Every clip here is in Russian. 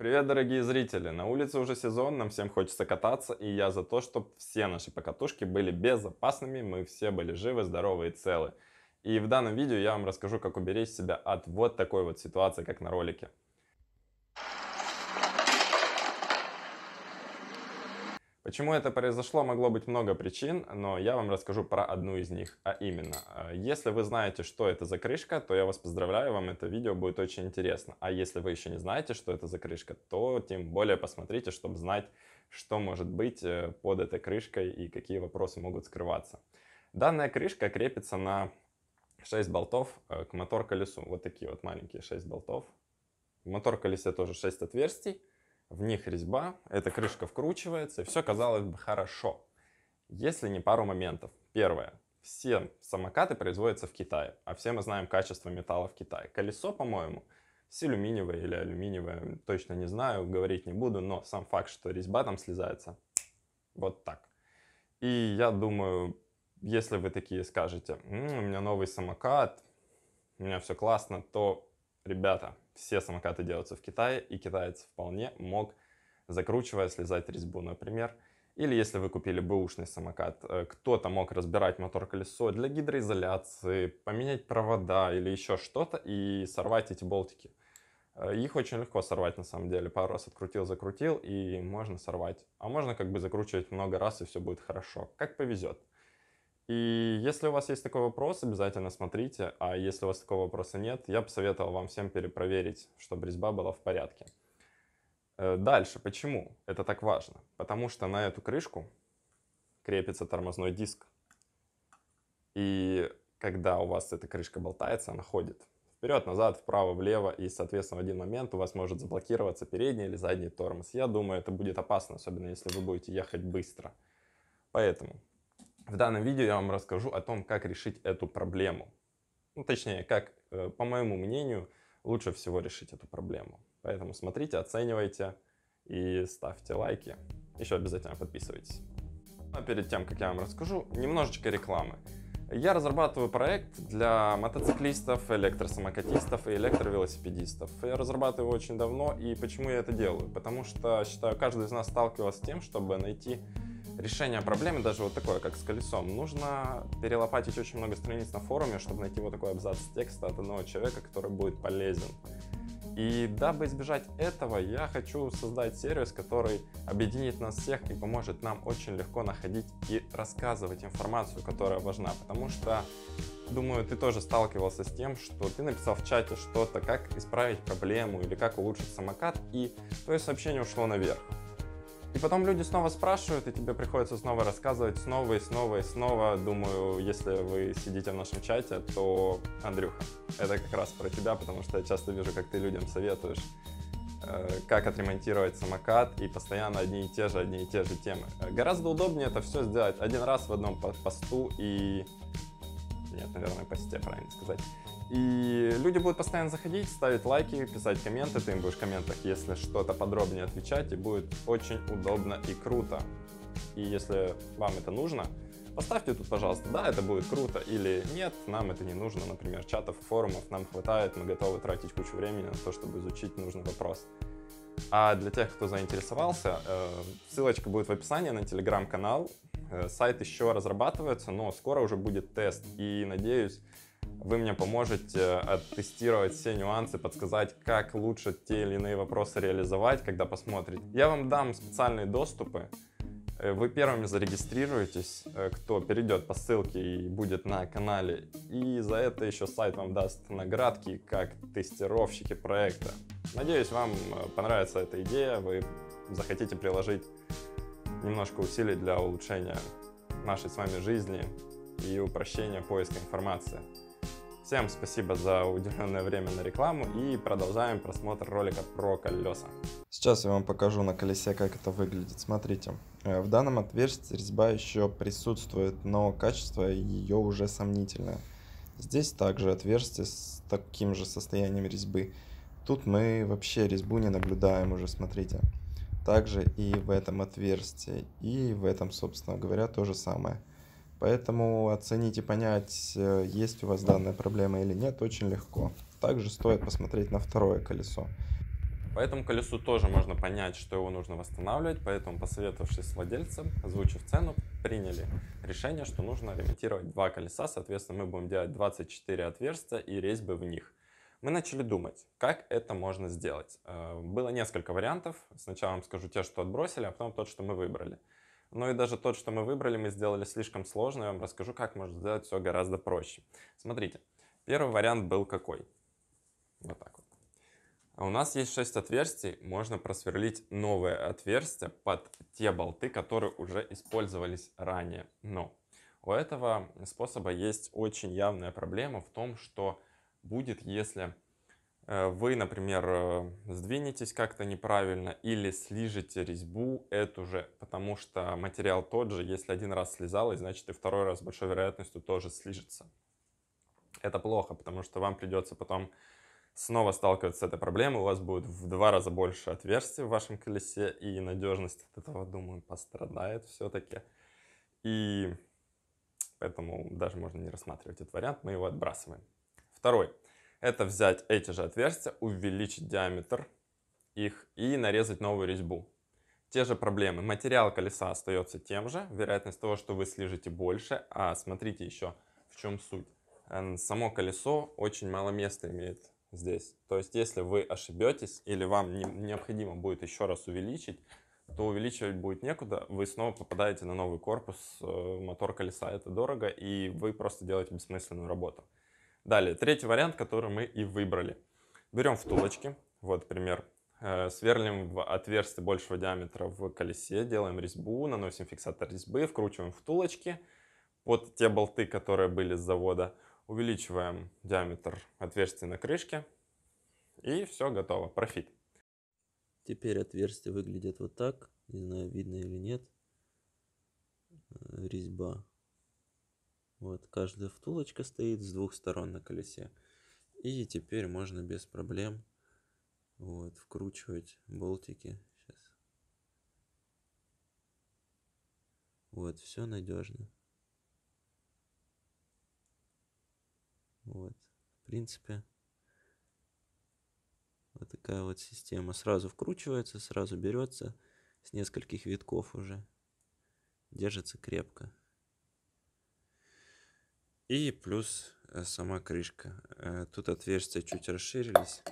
Привет, дорогие зрители! На улице уже сезон, нам всем хочется кататься, и я за то, чтобы все наши покатушки были безопасными, мы все были живы, здоровы и целы. И в данном видео я вам расскажу, как уберечь себя от вот такой вот ситуации, как на ролике. Почему это произошло, могло быть много причин, но я вам расскажу про одну из них, а именно, э, если вы знаете, что это за крышка, то я вас поздравляю, вам это видео будет очень интересно. А если вы еще не знаете, что это за крышка, то тем более посмотрите, чтобы знать, что может быть э, под этой крышкой и какие вопросы могут скрываться. Данная крышка крепится на 6 болтов э, к мотор-колесу. Вот такие вот маленькие 6 болтов. В мотор-колесе тоже 6 отверстий в них резьба, эта крышка вкручивается, и все казалось бы хорошо, если не пару моментов. Первое. Все самокаты производятся в Китае, а все мы знаем качество металла в Китае. Колесо, по-моему, с или алюминиевое, точно не знаю, говорить не буду, но сам факт, что резьба там слезается, вот так. И я думаю, если вы такие скажете, М, у меня новый самокат, у меня все классно, то, ребята, все самокаты делаются в Китае, и китаец вполне мог, закручивая, слезать резьбу, например. Или если вы купили бэушный самокат, э, кто-то мог разбирать мотор-колесо для гидроизоляции, поменять провода или еще что-то и сорвать эти болтики. Э, их очень легко сорвать на самом деле. Пару раз открутил, закрутил и можно сорвать. А можно как бы закручивать много раз и все будет хорошо. Как повезет. И если у вас есть такой вопрос, обязательно смотрите, а если у вас такого вопроса нет, я бы советовал вам всем перепроверить, чтобы резьба была в порядке. Э, дальше, почему это так важно? Потому что на эту крышку крепится тормозной диск. И когда у вас эта крышка болтается, она ходит вперед, назад, вправо, влево, и, соответственно, в один момент у вас может заблокироваться передний или задний тормоз. Я думаю, это будет опасно, особенно если вы будете ехать быстро. Поэтому в данном видео я вам расскажу о том, как решить эту проблему. Ну, точнее, как, э, по моему мнению, лучше всего решить эту проблему. Поэтому смотрите, оценивайте и ставьте лайки. Еще обязательно подписывайтесь. Ну, а перед тем, как я вам расскажу, немножечко рекламы. Я разрабатываю проект для мотоциклистов, электросамокатистов и электровелосипедистов. Я разрабатываю его очень давно, и почему я это делаю? Потому что, считаю, каждый из нас сталкивался с тем, чтобы найти решение проблемы, даже вот такое, как с колесом, нужно перелопатить очень много страниц на форуме, чтобы найти вот такой абзац текста от одного человека, который будет полезен. И дабы избежать этого, я хочу создать сервис, который объединит нас всех и поможет нам очень легко находить и рассказывать информацию, которая важна. Потому что, думаю, ты тоже сталкивался с тем, что ты написал в чате что-то, как исправить проблему или как улучшить самокат, и твое сообщение ушло наверх потом люди снова спрашивают, и тебе приходится снова рассказывать, снова и снова и снова. Думаю, если вы сидите в нашем чате, то, Андрюха, это как раз про тебя, потому что я часто вижу, как ты людям советуешь э, как отремонтировать самокат и постоянно одни и те же, одни и те же темы. Гораздо удобнее это все сделать один раз в одном посту и... Нет, наверное, посте правильно сказать. И люди будут постоянно заходить, ставить лайки, писать комменты, ты им будешь в комментах, если что-то подробнее отвечать, и будет очень удобно и круто. И если вам это нужно, поставьте тут, пожалуйста, да, это будет круто, или нет, нам это не нужно, например, чатов, форумов нам хватает, мы готовы тратить кучу времени на то, чтобы изучить нужный вопрос. А для тех, кто заинтересовался, э, ссылочка будет в описании на телеграм-канал. Э, сайт еще разрабатывается, но скоро уже будет тест, и надеюсь, вы мне поможете э, оттестировать все нюансы, подсказать, как лучше те или иные вопросы реализовать, когда посмотрите. Я вам дам специальные доступы. Э, вы первыми зарегистрируетесь, э, кто перейдет по ссылке и будет на канале. И за это еще сайт вам даст наградки, как тестировщики проекта. Надеюсь, вам понравится эта идея, вы захотите приложить немножко усилий для улучшения нашей с вами жизни и упрощения поиска информации. Всем спасибо за уделенное время на рекламу и продолжаем просмотр ролика про колеса. Сейчас я вам покажу на колесе, как это выглядит. Смотрите, э, в данном отверстии резьба еще присутствует, но качество ее уже сомнительное. Здесь также отверстие с таким же состоянием резьбы. Тут мы вообще резьбу не наблюдаем уже, смотрите. Также и в этом отверстии, и в этом, собственно говоря, то же самое. Поэтому оценить и понять, э, есть у вас данная проблема или нет, очень легко. Также стоит посмотреть на второе колесо. По этому колесу тоже можно понять, что его нужно восстанавливать, поэтому, посоветовавшись с владельцем, озвучив цену, приняли решение, что нужно ремонтировать два колеса, соответственно, мы будем делать 24 отверстия и резьбы в них. Мы начали думать, как это можно сделать. Э, было несколько вариантов. Сначала вам скажу те, что отбросили, а потом тот, что мы выбрали. Но ну и даже тот, что мы выбрали, мы сделали слишком сложно. Я вам расскажу, как можно сделать все гораздо проще. Смотрите, первый вариант был какой? Вот так вот. А у нас есть 6 отверстий, можно просверлить новые отверстия под те болты, которые уже использовались ранее. Но у этого способа есть очень явная проблема в том, что будет, если Э, вы, например, э, сдвинетесь как-то неправильно или слижете резьбу эту же, потому что материал тот же, если один раз слезал, и значит и второй раз с большой вероятностью тоже слижется. Это плохо, потому что вам придется потом снова сталкиваться с этой проблемой, у вас будет в два раза больше отверстий в вашем колесе, и надежность от этого, думаю, пострадает все-таки. И поэтому даже можно не рассматривать этот вариант, мы его отбрасываем. Второй это взять эти же отверстия, увеличить диаметр их и нарезать новую резьбу. Те же проблемы. Материал колеса остается тем же. Вероятность того, что вы слежите больше. А смотрите еще, в чем суть. Само колесо очень мало места имеет здесь. То есть, если вы ошибетесь или вам не, необходимо будет еще раз увеличить, то увеличивать будет некуда, вы снова попадаете на новый корпус, э, мотор колеса это дорого, и вы просто делаете бессмысленную работу. Далее, третий вариант, который мы и выбрали. Берем втулочки, вот пример, э, сверлим в отверстие большего диаметра в колесе, делаем резьбу, наносим фиксатор резьбы, вкручиваем втулочки под те болты, которые были с завода, увеличиваем диаметр отверстия на крышке и все готово, профит. Теперь отверстия выглядят вот так, не знаю видно или нет, э, резьба вот, каждая втулочка стоит с двух сторон на колесе. И теперь можно без проблем вот, вкручивать болтики. Сейчас. Вот, все надежно. Вот, в принципе, вот такая вот система. Сразу вкручивается, сразу берется с нескольких витков уже. Держится крепко. И плюс э, сама крышка. Э, тут отверстия чуть расширились.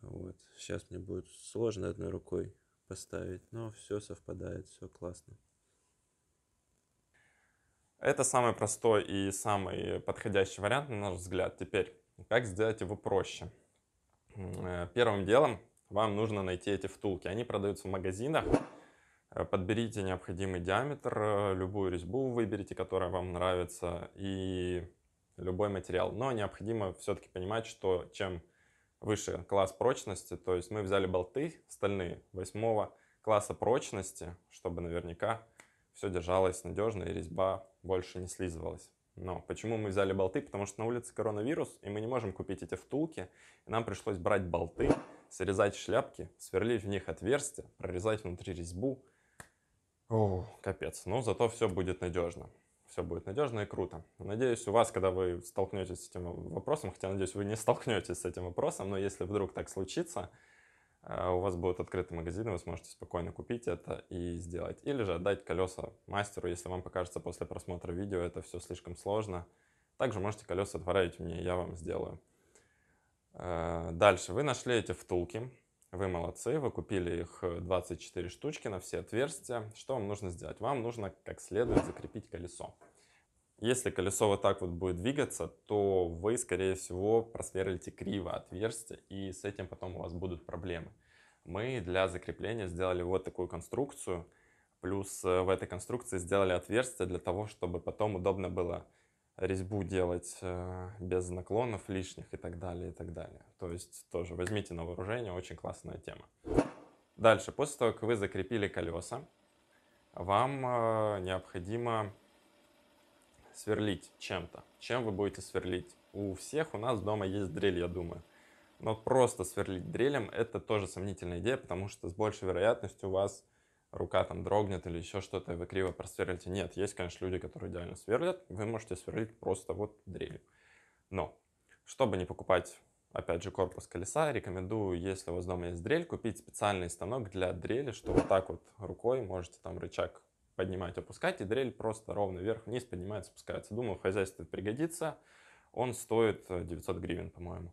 Вот. Сейчас мне будет сложно одной рукой поставить, но все совпадает, все классно. Это самый простой и самый подходящий вариант, на наш взгляд. Теперь, как сделать его проще? Э, первым делом вам нужно найти эти втулки. Они продаются в магазинах. Э, подберите необходимый диаметр, э, любую резьбу выберите, которая вам нравится, и любой материал. Но необходимо все-таки понимать, что чем выше класс прочности, то есть мы взяли болты стальные восьмого класса прочности, чтобы наверняка все держалось надежно и резьба больше не слизывалась. Но почему мы взяли болты? Потому что на улице коронавирус, и мы не можем купить эти втулки. И нам пришлось брать болты, срезать шляпки, сверлить в них отверстия, прорезать внутри резьбу, о, капец. Но ну, зато все будет надежно. Все будет надежно и круто. Надеюсь, у вас, когда вы столкнетесь с этим вопросом, хотя, надеюсь, вы не столкнетесь с этим вопросом, но если вдруг так случится, э, у вас будет открытый магазин и вы сможете спокойно купить это и сделать. Или же отдать колеса мастеру, если вам покажется после просмотра видео это все слишком сложно. Также можете колеса отправить мне, я вам сделаю. Э, дальше. Вы нашли эти втулки. Вы молодцы, вы купили их 24 э, штучки на все отверстия. Что вам нужно сделать? Вам нужно как следует закрепить колесо. Если колесо вот так вот будет двигаться, то вы, скорее всего, просверлите криво отверстие, и с этим потом у вас будут проблемы. Мы для закрепления сделали вот такую конструкцию, плюс э, в этой конструкции сделали отверстие для того, чтобы потом удобно было резьбу делать э, без наклонов лишних и так далее, и так далее. То есть тоже возьмите на вооружение, очень классная тема. Дальше, после того, как вы закрепили колеса, вам э, необходимо сверлить чем-то. Чем вы будете сверлить? У всех у нас дома есть дрель, я думаю. Но просто сверлить дрелем – это тоже сомнительная идея, потому что с большей вероятностью у вас рука там дрогнет или еще что-то, вы криво просверлите. Нет, есть, конечно, люди, которые идеально сверлят. Вы можете сверлить просто вот дрелью. Но, чтобы не покупать, опять же, корпус колеса, рекомендую, если у вас дома есть дрель, купить специальный станок для дрели, что вот так вот рукой можете там рычаг поднимать, опускать, и дрель просто ровно вверх-вниз поднимается, опускается. Думаю, в хозяйстве пригодится. Он стоит 900 э, гривен, по-моему.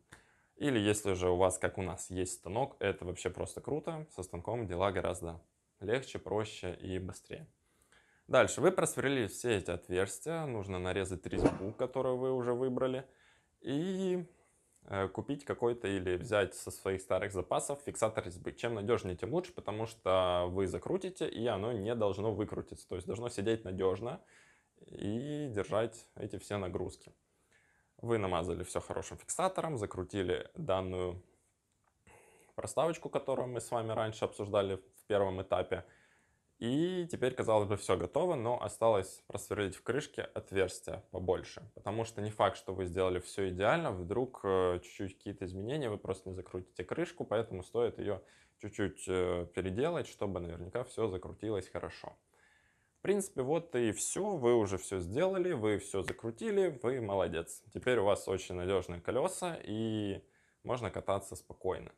Или если же у вас, как у нас, есть станок, это вообще просто круто. Со станком дела гораздо легче, проще и быстрее. Дальше вы просверлили все эти отверстия, нужно нарезать резьбу, которую вы уже выбрали, и э, купить какой-то или взять со своих старых запасов фиксатор резьбы. Чем надежнее, тем лучше, потому что вы закрутите, и оно не должно выкрутиться. То есть должно сидеть надежно и держать эти все нагрузки. Вы намазали все хорошим фиксатором, закрутили данную проставочку, которую мы с вами раньше обсуждали первом этапе. И теперь, казалось бы, все готово, но осталось просверлить в крышке отверстие побольше. Потому что не факт, что вы сделали все идеально, вдруг э, чуть-чуть какие-то изменения, вы просто не закрутите крышку, поэтому стоит ее чуть-чуть э, переделать, чтобы наверняка все закрутилось хорошо. В принципе, вот и все, вы уже все сделали, вы все закрутили, вы молодец. Теперь у вас очень надежные колеса и можно кататься спокойно.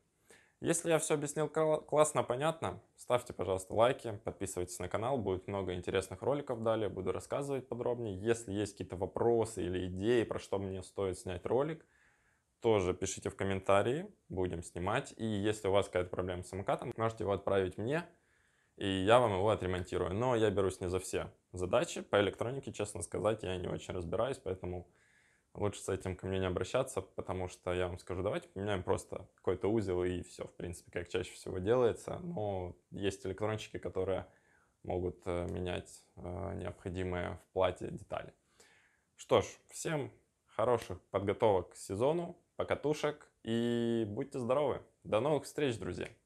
Если я все объяснил классно, понятно, ставьте, пожалуйста, лайки, подписывайтесь на канал, будет много интересных роликов далее, буду рассказывать подробнее. Если есть какие-то вопросы или идеи, про что мне стоит снять ролик, тоже пишите в комментарии, будем снимать. И если у вас какая-то проблема с самокатом, можете его отправить мне, и я вам его отремонтирую. Но я берусь не за все задачи, по электронике, честно сказать, я не очень разбираюсь, поэтому лучше с этим ко мне не обращаться, потому что я вам скажу, давайте поменяем просто какой-то узел и все, в принципе, как чаще всего делается. Но есть электронщики, которые могут э, менять э, необходимые в плате детали. Что ж, всем хороших подготовок к сезону, покатушек и будьте здоровы. До новых встреч, друзья!